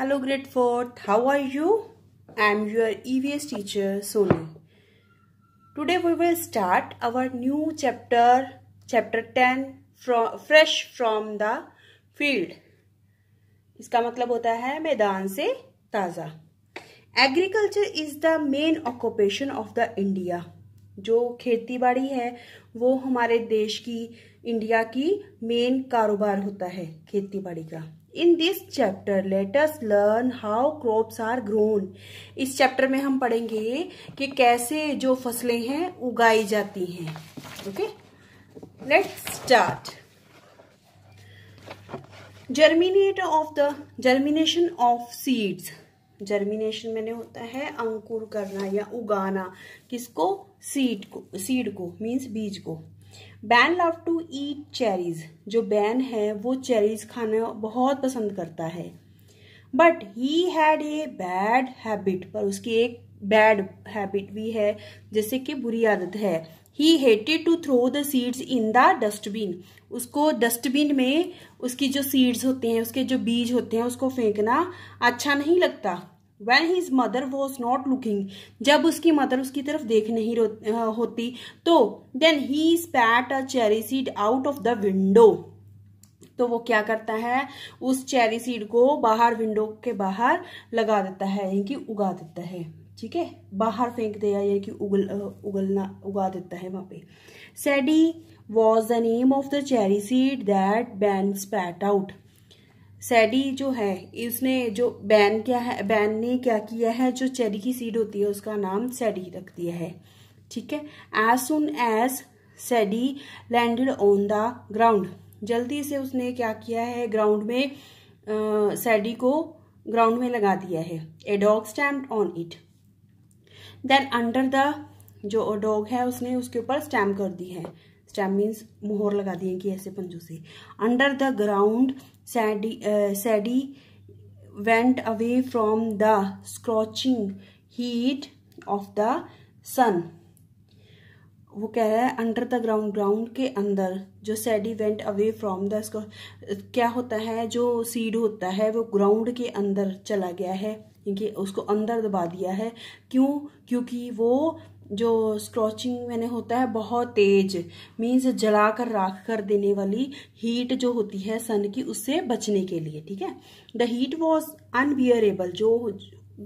Hello grade fourth how are you I am V S teacher Soni today we will start our new chapter chapter ten fresh from the field इसका मतलब होता है मैदान से ताजा agriculture is the main occupation of the India जो खेती बाड़ी है वो हमारे देश की इंडिया की मेन कारोबार होता है खेती बाड़ी का in this chapter let's learn how crops are grown इस चैप्टर में हम पढ़ेंगे कि कैसे जो फसलें हैं उगाई जाती हैं okay let's start germinate of the germination of seeds germination मैंने होता है अंकुर करना या उगाना किसको सीड को सीड को मीन्स बीज को Ben love to eat cherries जो बैन है वो चेरीज खाना बहुत पसंद करता है but he had a bad habit पर उसकी एक बैड हैबिट भी है जैसे कि बुरी आदत है he hated to throw the seeds in the dustbin उसको डस्टबिन में उसकी जो सीड्स होते हैं उसके जो बीज होते हैं उसको फेंकना अच्छा नहीं लगता when his mother was not looking जब उसकी मदर उसकी तरफ देख नहीं होती तो then he spat a cherry seed out of the window तो वो क्या करता है उस चेरी सीड को बाहर विंडो के बाहर लगा देता है यानी कि उगा देता है ठीक है बाहर फेंक दिया यानी कि उगल उगलना उगा देता है वहां पे Sadie was the name of the cherry seed that Ben spat out Sadie जो है इसने जो बैन क्या है बैन ने क्या किया है जो चेरी की सीड होती है उसका नाम सैडी रख दिया है ठीक है as soon as Sadie landed on the ground जल्दी से उसने क्या किया है ग्राउंड में सैडी को ग्राउंड में लगा दिया है a dog stamp on it then under the जो डॉग है उसने उसके ऊपर स्टैम्प कर दी है स्टैम मीन्स मोहर लगा दिए कि ऐसे पंजों से under the ground Sadie Sadie went away from the scorching heat of the sun वो कह रहा है अंडर द ग्राउंड ग्राउंड के अंदर जो Sadie went away from the क्या होता है जो सीड होता है वो ग्राउंड के अंदर चला गया है क्योंकि उसको अंदर दबा दिया है क्यों क्योंकि वो जो स्क्रॉचिंग मैंने होता है बहुत तेज मीन्स जला कर राख कर देने वाली हीट जो होती है सन की उससे बचने के लिए ठीक है द हीट वॉज अनबियरेबल जो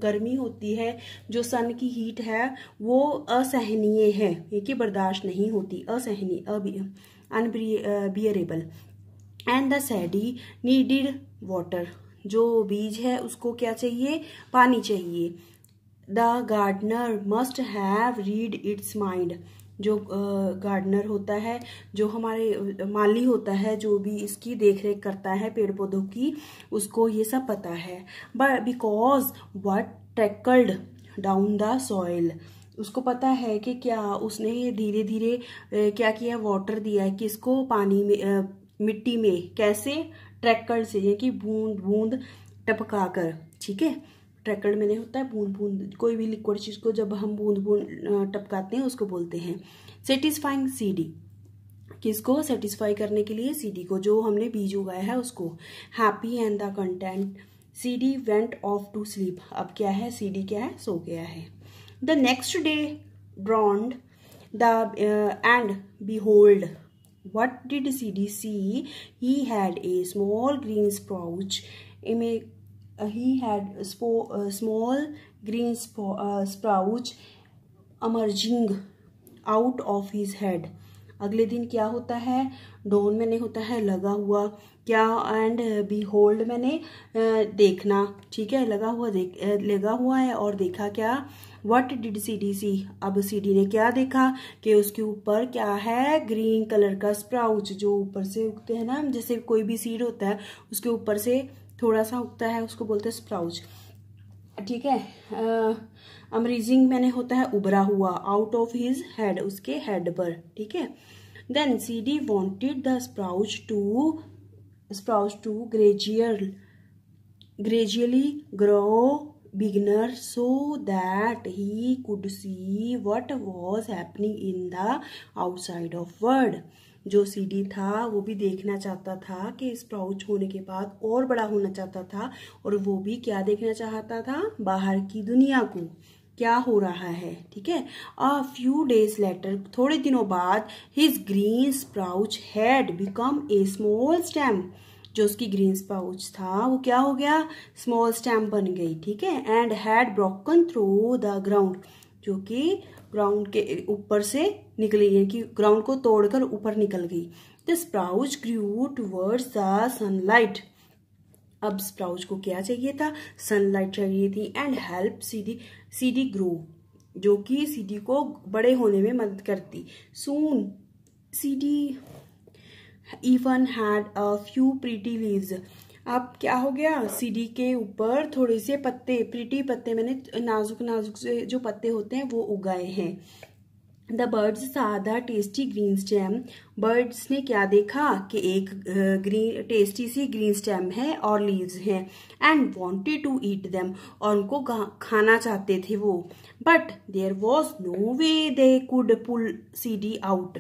गर्मी होती है जो सन की हीट है वो असहनीय है ये कि बर्दाश्त नहीं होती असहनीय unbearable and the Sadie needed water जो बीज है उसको क्या चाहिए पानी चाहिए the gardener must have read its mind जो गार्डनर होता है जो हमारे माली होता है जो भी इसकी देख रेख करता है पेड़ पौधों की उसको ये सब पता है but because water trickled down the soil उसको पता है कि क्या उसने धीरे धीरे क्या किया वाटर दिया है किसको पानी में मिट्टी में कैसे ट्रैकल्ड से यानी कि बूंद बूंद टपका कर ठीक है ट्रैकर्ड में नहीं होता है बूंद बूंद कोई भी लिक्विड चीज़ को जब हम बूंद बूंद टपकाते हैं उसको बोलते हैं सेटिस्फाइंग सीडी किसको सेटिस्फाई करने के लिए सीडी को जो हमने बीज उगाया है उसको happy and the content Sadie went off to sleep अब क्या है सीडी क्या है सो गया है the next day dawned the and behold what did Sadie see he had a small green sprout इमे Uh, he had uh, small green uh, sprouts emerging out of his head अगले दिन क्या होता है done मैंने होता है लगा हुआ क्या एंड बी होल्ड मैंने uh, देखना ठीक है लगा हुआ देख लगा हुआ है और देखा क्या what did Sadie see अब सी डी ने क्या देखा कि उसके ऊपर क्या है ग्रीन कलर का स्प्राउच जो ऊपर से उगते हैं ना जैसे कोई भी सीड होता है उसके ऊपर से थोड़ा सा उगता है उसको बोलते हैं स्प्राउज ठीक है अमरीजिंग मैंने होता है उभरा हुआ आउट ऑफ हिज हेड उसके हेड पर ठीक है then Sadie wanted the sprout to sprout to gradual gradually grow bigger so that he could see what was happening in the outside of world जो Sadie था वो भी देखना चाहता था कि इस प्राउच होने के बाद और बड़ा होना चाहता था और वो भी क्या देखना चाहता था बाहर की दुनिया को क्या हो रहा है ठीक है अ फ्यू डेज लेटर थोड़े दिनों बाद his green sprout had become a small stem जो उसकी ग्रीन स्पाउच था वो क्या हो गया स्मॉल स्टैम्प बन गई ठीक है and had broken through the ground जो कि ग्राउंड के ऊपर से निकली है कि ग्राउंड को तोड़कर ऊपर निकल गई the sprout grew towards the sunlight अब स्प्राउज को क्या चाहिए था सनलाइट चाहिए थी and help Sadie Sadie grow जो कि सीडी को बड़े होने में मदद करती soon Sadie even had a few pretty leaves अब क्या हो गया सीडी के ऊपर थोड़े से पत्ते प्रीटी पत्ते मैंने नाजुक नाजुक से जो पत्ते होते हैं वो उगाए हैं द बर्ड्स साधा टेस्टी ग्रीन स्टेम बर्ड्स ने क्या देखा कि एक ग्रीन टेस्टी सी ग्रीन स्टेम है और लीव्स हैं and wanted to eat them और उनको खाना चाहते थे वो but there was no way they could pull D out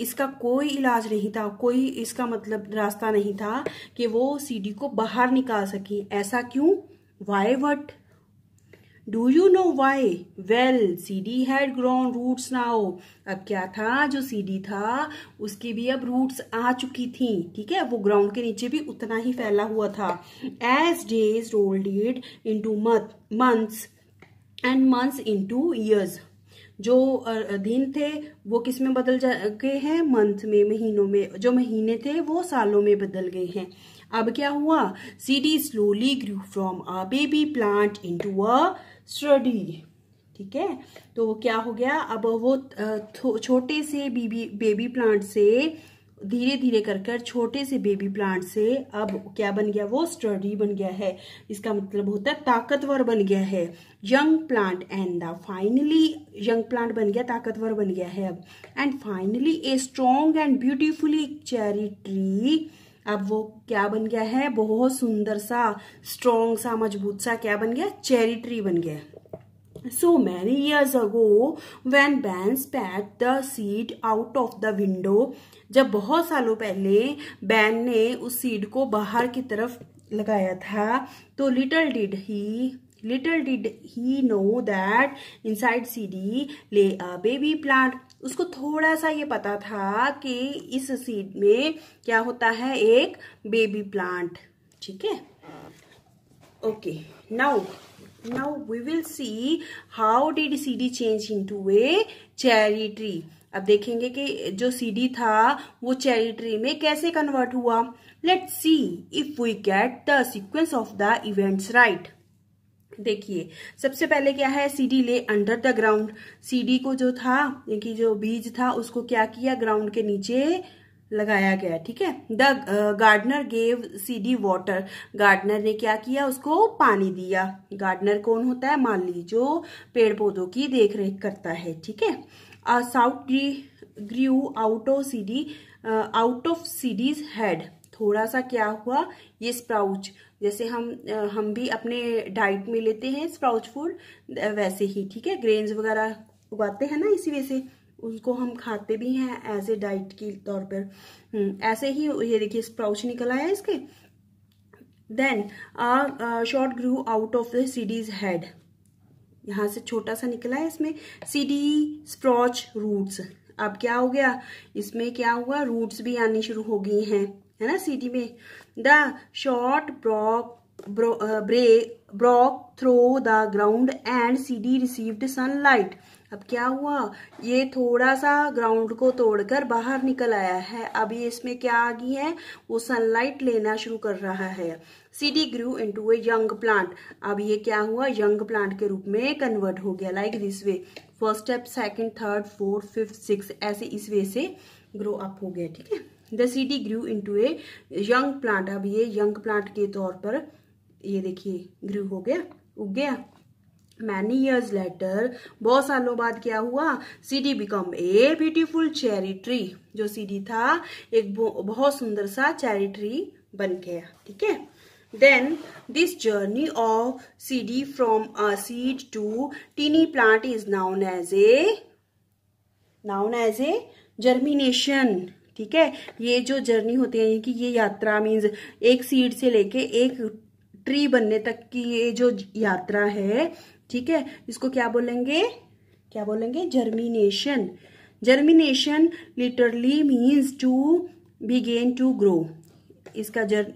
इसका कोई इलाज नहीं था कोई इसका मतलब रास्ता नहीं था कि वो सी डी को बाहर निकाल सके ऐसा क्यों why what do you know why well CD had grown roots now. अब क्या था जो CD था उसकी भी अब roots आ चुकी थी ठीक है वो ग्राउंड के नीचे भी उतना ही फैला हुआ था as days rolled it into months and months into years जो दिन थे वो किस में बदल गए हैं मंथ में महीनों में जो महीने थे वो सालों में बदल गए हैं अब क्या हुआ Sadie slowly grew from a baby plant into a sturdy ठीक है तो क्या हो गया अब वो छोटे से बीबी बेबी प्लांट से धीरे धीरे कर कर छोटे से बेबी प्लांट से अब क्या बन गया वो स्टडी बन गया है इसका मतलब होता है ताकतवर बन गया है young plant and the finally young plant बन गया ताकतवर बन गया है अब and finally a strong and beautifully cherry tree अब वो क्या बन गया है बहुत सुंदर सा स्ट्रोंग सा मजबूत सा क्या बन गया चेरी ट्री बन गया so many years ago when Ben's spat the seed out of the window जब बहुत सालों पहले बैन ने उस सीड को बाहर की तरफ लगाया था तो little did he little did he know that Sadie lay a baby plant उसको थोड़ा सा ये पता था कि इस सीड में क्या होता है एक बेबी प्लांट ठीक है okay now now will see how did Sadie change into a cherry tree अब देखेंगे कि जो सीडी था वो चेरी ट्री में कैसे कन्वर्ट हुआ let see if we get the sequence of the events right देखिए सबसे पहले क्या है सीडी ले अंडर द ग्राउंड सीडी को जो था कि जो बीज था उसको क्या किया ग्राउंड के नीचे लगाया गया ठीक है the gardener gave Sadie water gardener ने क्या किया उसको पानी दिया गार्डनर कौन होता है माली जो पेड़ पौधों की देख रेख करता है ठीक है shoot grew out of Sadie out of Sadie's head थोड़ा सा क्या हुआ ये स्प्राउच जैसे हम हम भी अपने डाइट में लेते हैं स्प्राउच फूड वैसे ही ठीक है ग्रेन्स वगैरह उगाते हैं ना इसी वजह से उनको हम खाते भी हैं एज ए डाइट के तौर पर हम्म, ऐसे ही ये देखिए स्प्राउच निकला है इसके then shoot grew out of the Sadie's head यहाँ से छोटा सा निकला है इसमें सीडी स्प्रॉच रूट्स अब क्या हो गया इसमें क्या हुआ रूट्स भी आनी शुरू हो गई हैं है ना सिटी में the shoot broke broke through the ground and Sadie received sunlight अब क्या हुआ ये थोड़ा सा ग्राउंड को तोड़कर बाहर निकल आया है अभी इसमें क्या आ गई है वो सनलाइट लेना शुरू कर रहा है Sadie grew into a young plant अब ये क्या हुआ यंग प्लांट के रूप में कन्वर्ट हो गया like this way first step second third fourth fifth six ऐसे इस वे से ग्रो अप हो गया ठीक है the Sadie grew into a young plant अब ये यंग प्लांट के तौर पर ये देखिए ग्रू हो गया उग गया मैनी ईयर्स लेटर बहुत सालों बाद क्या हुआ D become a beautiful cherry tree जो डी था एक बहुत सुंदर सा चेरी ट्री बन गया ठीक है then this journey of cd from a seed to tiny plant is known as a known as a germination ठीक है ये जो जर्नी होती है कि ये यात्रा मीन्स एक सीड से लेके एक ट्री बनने तक की ये जो यात्रा है ठीक है इसको क्या बोलेंगे क्या बोलेंगे germination germination literally means to begin to grow इसका जर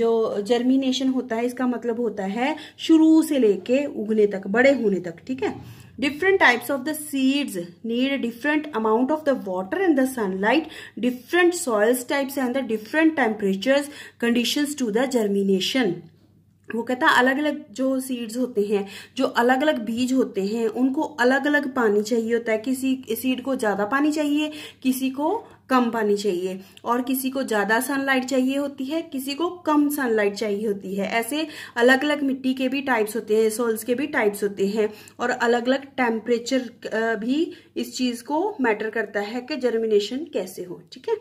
जो जर्मिनेशन होता है इसका मतलब होता है शुरू से लेके उगने तक बड़े होने तक ठीक है different types of the seeds need a different amount of the water and the sunlight different soils types and the different temperatures conditions to the germination वो कहता है अलग अलग जो सीड्स होते हैं जो अलग अलग बीज होते हैं उनको अलग अलग पानी चाहिए होता है किसी सीड को ज़्यादा पानी चाहिए किसी को कम पानी चाहिए और किसी को ज़्यादा सनलाइट चाहिए होती है किसी को कम सनलाइट चाहिए होती है ऐसे अलग अलग मिट्टी के भी टाइप्स होते हैं सोल्स के भी टाइप्स होते हैं और अलग अलग टेम्परेचर भी इस चीज़ को मैटर करता है कि जर्मिनेशन कैसे हो ठीक है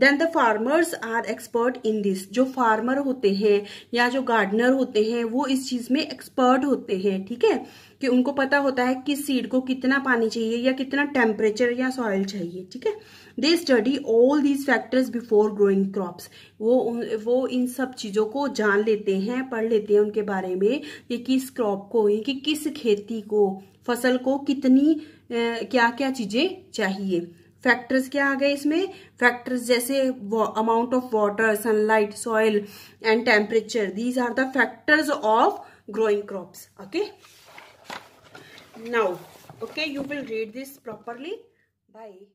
then the farmers are expert in this जो फार्मर होते हैं या जो गार्डनर होते हैं वो इस चीज़ में एक्सपर्ट होते हैं ठीक है कि उनको पता होता है किस सीड को कितना पानी चाहिए या कितना टेम्परेचर या सॉइल चाहिए ठीक है they study all these factors before growing crops वो वो इन सब चीज़ों को जान लेते हैं पढ़ लेते हैं उनके बारे में कि किस क्रॉप को कि किस खेती को फसल को कितनी क्या क्या चीज़ें चाहिए फैक्टर्स क्या आ गए इसमें फैक्टर्स जैसे amount of water sunlight soil and temperature these are the factors of growing crops okay now okay you will read this properly bye